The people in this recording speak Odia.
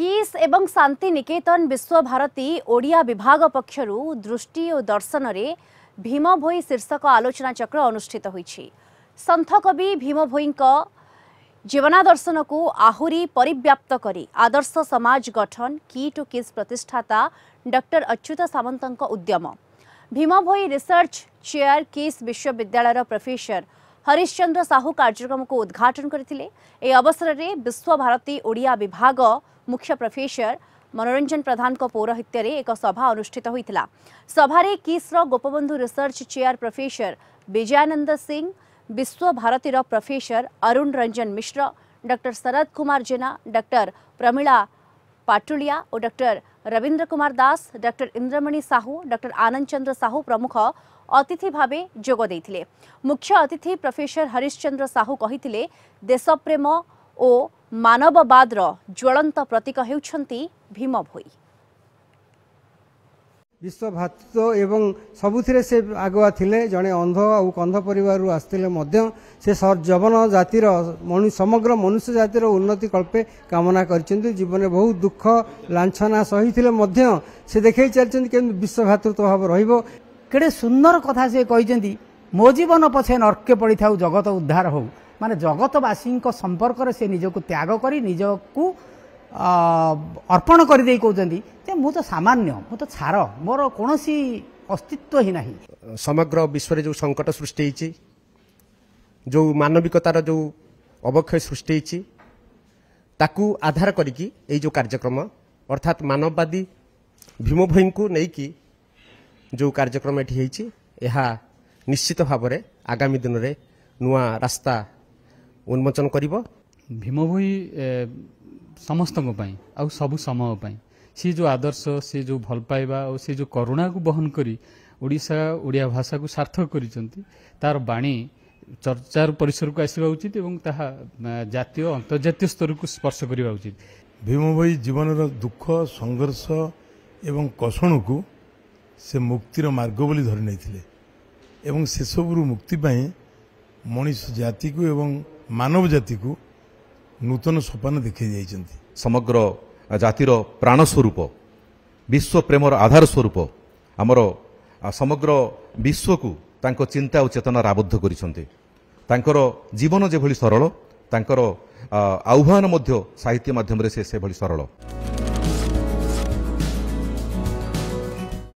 কিস এবং শান্তি নিকেতন বিশ্বভারতী ওড়িয়া বিভাগ পক্ষর দৃষ্টি ও দর্শনরে ভীমভোই শীর্ষক আলোচনাচক্র অনুষ্ঠিত হয়েছে সন্থকবি ভীমভোইঙ্ক জীবনাদর্শনকু আহুরি পরিব্যাপ্ত করে আদর্শ সমাজ গঠন কি টু কিস প্রতিষ্ঠাতা ডক্টর অচ্যুত সামন্তঙ্ক উদ্যম ভীমভোই রিসর্চ চেয়ার কিস বিশ্ববিদ্যালয়ের প্রফেসর हरिश्चंद्र साहू कार्यक्रम को उद्घाटन करते अवसर में विश्वभारती ओडिया विभाग मुख्य प्रफेसर मनोरंजन प्रधान पौरोहित्य एक सभा अनुष्ठित होता सभार किस्र Gopabandhu research chair professor Bijayananda Singh विश्वभारतीर professor Arun Ranjan Mishra doctor Sharad Kumar Jena doctor Pramila Patulia और doctor Rabindra Kumar Das doctor Indramani Sahu doctor Ananda Chandra Sahu प्रमुख अतिथि भाव जोगद मुख्य अतिथि प्रफेसर हरिश्चंद्र साहू कही देशप्रेम और मानववाद ज्वलत प्रतीक होती भीम भोई ବିଶ୍ୱ ଭାତୃତ୍ୱ ଏବଂ ସବୁଥିରେ ସେ ଆଗୁଆ ଥିଲେ ଜଣେ ଅନ୍ଧ ଆଉ କନ୍ଧ ପରିବାରରୁ ଆସିଥିଲେ ମଧ୍ୟ ସେ ଯବନ ଜାତିର ସମଗ୍ର ମନୁଷ୍ୟ ଜାତିର ଉନ୍ନତି କଳ୍ପେ କାମନା କରିଛନ୍ତି ଜୀବନରେ ବହୁ ଦୁଃଖ ଲାଞ୍ଛନା ସହିଥିଲେ ମଧ୍ୟ ସେ ଦେଖେଇ ଚାଲିଛନ୍ତି କେମିତି ବିଶ୍ୱ ଭାତୃତ୍ୱ ଭାବ ରହିବ କେଡ଼େ ସୁନ୍ଦର କଥା ସେ କହିଛନ୍ତି ମୋ ଜୀବନ ପଛେ ନର୍କେ ପଡ଼ିଥାଉ ଜଗତ ଉଦ୍ଧାର ହେଉ ମାନେ ଜଗତବାସୀଙ୍କ ସମ୍ପର୍କରେ ସେ ନିଜକୁ ତ୍ୟାଗ କରି ନିଜକୁ ଅର୍ପଣ କରିଦେଇ କହୁଛନ୍ତି ଯେ ମୁଁ ତ ସାମାନ୍ୟ ମୁଁ ତ ଛାର ମୋର କୌଣସି ଅସ୍ତିତ୍ୱ ହିଁ ନାହିଁ ସମଗ୍ର ବିଶ୍ୱରେ ଯେଉଁ ସଙ୍କଟ ସୃଷ୍ଟି ହେଇଛି ଯେଉଁ ମାନବିକତାର ଯେଉଁ ଅବକ୍ଷୟ ସୃଷ୍ଟି ହେଇଛି ତାକୁ ଆଧାର କରିକି ଏଇ ଯେଉଁ କାର୍ଯ୍ୟକ୍ରମ ଅର୍ଥାତ୍ ମାନବବାଦୀ ଭୀମଭୋଇଙ୍କୁ ନେଇକି ଯେଉଁ କାର୍ଯ୍ୟକ୍ରମ ଏଠି ହେଇଛି ଏହା ନିଶ୍ଚିତ ଭାବରେ ଆଗାମୀ ଦିନରେ ନୂଆ ରାସ୍ତା ଉନ୍ମୋଚନ କରିବ ଭୀମଭୋଇ ସମସ୍ତଙ୍କ ପାଇଁ ଆଉ ସବୁ ସମୟ ପାଇଁ ସେ ଯେଉଁ ଆଦର୍ଶ ସେ ଯେଉଁ ଭଲ ପାଇବା ଆଉ ସେ ଯେଉଁ କରୁଣାକୁ ବହନ କରି ଓଡ଼ିଶା ଓଡ଼ିଆ ଭାଷାକୁ ସାର୍ଥକ କରିଛନ୍ତି ତାର ବାଣୀ ଚର୍ଚ୍ଚାର ପରିସରକୁ ଆସିବା ଉଚିତ ଏବଂ ତାହା ଜାତୀୟ ଅନ୍ତର୍ଜାତୀୟ ସ୍ତରକୁ ସ୍ପର୍ଶ କରିବା ଉଚିତ ଭୀମ ଭୋଇ ଜୀବନର ଦୁଃଖ ସଂଘର୍ଷ ଏବଂ କଷଣକୁ ସେ ମୁକ୍ତିର ମାର୍ଗ ବୋଲି ଧରି ନେଇଥିଲେ ଏବଂ ସେସବୁରୁ ମୁକ୍ତି ପାଇଁ ମଣିଷ ଜାତିକୁ ଏବଂ ମାନବ ଜାତିକୁ ନୂତନ ସୋପାନ ଦେଖାଇ ଯାଇଛନ୍ତି ସମଗ୍ର ଜାତିର ପ୍ରାଣ ସ୍ୱରୂପ ବିଶ୍ୱ ପ୍ରେମର ଆଧାର ସ୍ୱରୂପ ଆମର ସମଗ୍ର ବିଶ୍ୱକୁ ତାଙ୍କ ଚିନ୍ତା ଓ ଚେତନାରେ ଆବଦ୍ଧ କରିଛନ୍ତି ତାଙ୍କର ଜୀବନ ଯେଭଳି ସରଳ ତାଙ୍କର ଆହ୍ୱାନ ମଧ୍ୟ ସାହିତ୍ୟ ମାଧ୍ୟମରେ ସେ ସେଭଳି ସରଳ